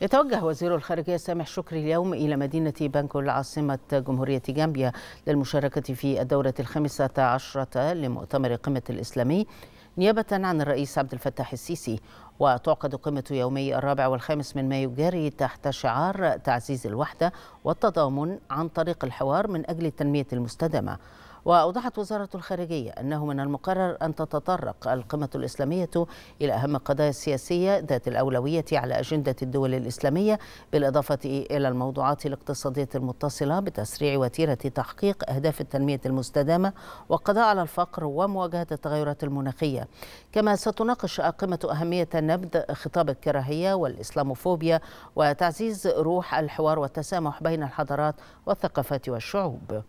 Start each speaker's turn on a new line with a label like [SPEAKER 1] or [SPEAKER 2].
[SPEAKER 1] يتوجه وزير الخارجية سامح شكري اليوم إلى مدينة بانكول عاصمة جمهورية جامبيا للمشاركة في الدورة الخامسة عشرة لمؤتمر قمة الإسلامي نيابة عن الرئيس عبد الفتاح السيسي وتعقد قمة يومي الرابع والخامس من مايو جاري تحت شعار تعزيز الوحدة والتضامن عن طريق الحوار من أجل التنمية المستدامة وأوضحت وزارة الخارجية أنه من المقرر أن تتطرق القمة الإسلامية إلى أهم القضايا السياسية ذات الأولوية على أجندة الدول الإسلامية بالإضافة إلى الموضوعات الاقتصادية المتصلة بتسريع وتيرة تحقيق أهداف التنمية المستدامة والقضاء على الفقر ومواجهة التغيرات المناخية كما ستناقش قمة أهمية نبذ خطاب الكراهية والإسلاموفوبيا وتعزيز روح الحوار والتسامح بين الحضارات والثقافات والشعوب